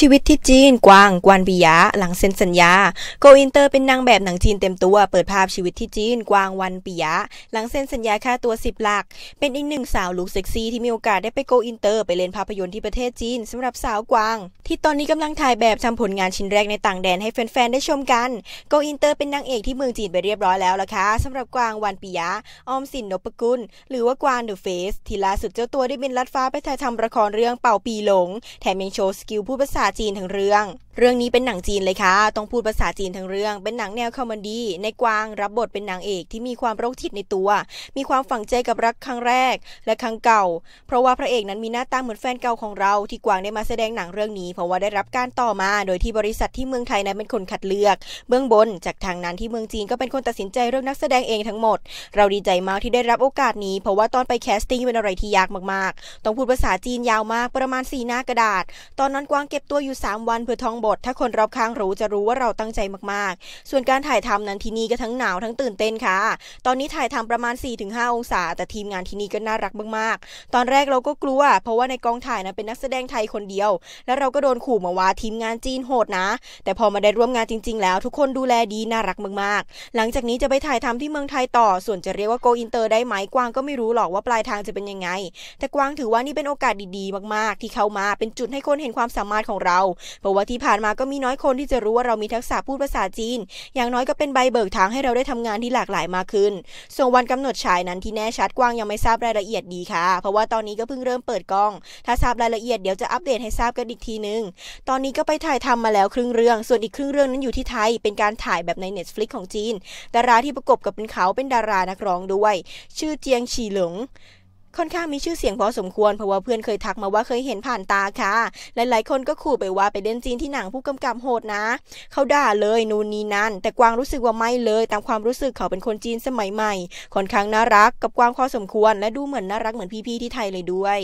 ชีวิตที่จีน กวาง กวนปิยะ หลังเซ็นสัญญาโกอินเตอร์เป็นนางแบบหนังจีนเต็มตัว เปิดภาพชีวิตที่จีน กวาง วัน ปิยะ หลังเซ็นสัญญาค่าตัว 10 หลัก เป็นอีกหนึ่งสาวลูกเซ็กซี่ที่มีโอกาสได้ไปโกอินเตอร์ ไปเล่นภาพยนตร์ที่ประเทศจีนสำหรับสาวกวาง ที่ตอนนี้กำลังถ่ายแบบทำผลงานชิ้นแรกในต่างแดนให้แฟนๆได้ชมกันโกอินเตอร์ เป็นนางเอกที่เมืองจีนไปเรียบร้อยแล้วล่ะคะสำหรับกวางวันปิยะ ออมสินนพกุล หรือว่ากวางเดอะเฟสที่ล่าสุดเจ้าตัวได้บินลัดฟ้าไปถ่ายทำละครเรื่องเป่าปีหลงแถมยังโชว์สกิลผู้ภาษาาจีนทั้งเรื่อง เรื่องนี้เป็นหนังจีนเลยค่ะ ต้องพูดภาษาจีนทั้งเรื่อง เป็นหนังแนวคอมเมดี้ ในกวางรับบทเป็นนางเอกที่มีความโรคจิตในตัว มีความฝังใจกับรักครั้งแรกและครั้งเก่า เพราะว่าพระเอกนั้นมีหน้าตาเหมือนแฟนเก่าของเรา ที่กวางได้มาแสดงหนังเรื่องนี้ เพราะว่าได้รับการต่อมา โดยที่บริษัทที่เมืองไทยนั้นเป็นคนคัดเลือกเบื้องบน จากทางนั้นที่เมืองจีนก็เป็นคนตัดสินใจเรื่องนักแสดงเองทั้งหมด เราดีใจมากที่ได้รับโอกาสนี้ เพราะว่าตอนไปแคสติ้งเป็นอะไรที่ยากมาก ๆ ต้องพูดภาษาจีนยาวมาก ประมาณ 4 หน้ากระดาษ ตอนนั้นกวางเก็บตัวัวอยู่3วันเพื่อท่องบท ถ้าคนรอบข้างรู้จะรู้ว่าเราตั้งใจมากๆ ส่วนการถ่ายทำนั้นที่นี่ก็ทั้งหนาวทั้งตื่นเต้นค่ะ ตอนนี้ถ่ายทำประมาณ 4-5 องศาแต่ทีมงานที่นี่ก็น่ารักมากๆตอนแรกเราก็กลัวเพราะว่าในกองถ่ายนะเป็นนักแสดงไทยคนเดียว แล้วเราก็โดนขู่มาว่าทีมงานจีนโหดนะ แต่พอมาได้ร่วมงานจริง ๆ แล้ว ทุกคนดูแลดีน่ารักมากๆหลังจากนี้จะไปถ่ายทำที่เมืองไทยต่อ ส่วนจะเรียกว่าโกอินเตอร์ได้ไหมกวางก็ไม่รู้หรอกว่าปลายทางจะเป็นยังไง แต่กวางถือว่านี่เป็นโอกาสดีๆ มากๆ ที่เขามาเป็นจุดให้คนเห็นความสามารถของเราเพราะว่าที่ผ่านมาก็มีน้อยคนที่จะรู้ว่าเรามีทักษะพูดภาษาจีน อย่างน้อยก็เป็นใบเบิกทางให้เราได้ทำงานที่หลากหลายมากขึ้น ส่วนวันกำหนดฉายนั้นที่แน่ชัดกว้างยังไม่ทราบรายละเอียดดีค่ะ เพราะว่าตอนนี้ก็เพิ่งเริ่มเปิดกล้อง ถ้าทราบรายละเอียดเดี๋ยวจะอัปเดตให้ทราบกันอีกทีนึงตอนนี้ก็ไปถ่ายทำมาแล้วครึ่งเรื่อง ส่วนอีกครึ่งเรื่องนั้นอยู่ที่ไทย เป็นการถ่ายแบบใน Netflix ของจีน ดาราที่ประกบกับเป็นเขาเป็นดารานักร้องด้วย ชื่อเจียงฉีหลงค่อนข้างมีชื่อเสียงพอสมควร เพราะว่าเพื่อนเคยทักมาว่าเคยเห็นผ่านตาค่ะ หลายๆ คนก็ขู่ไปว่าไปเล่นจีนที่หนังผู้กำกับโหดนะ เขาด่าเลย นูนนีนั่นแต่กวางรู้สึกว่าไม่เลย ตามความรู้สึกเขาเป็นคนจีนสมัยใหม่ค่อนข้างน่ารักกับกวางพอสมควรและดูเหมือนน่ารักเหมือนพี่ๆ ที่ไทยเลยด้วย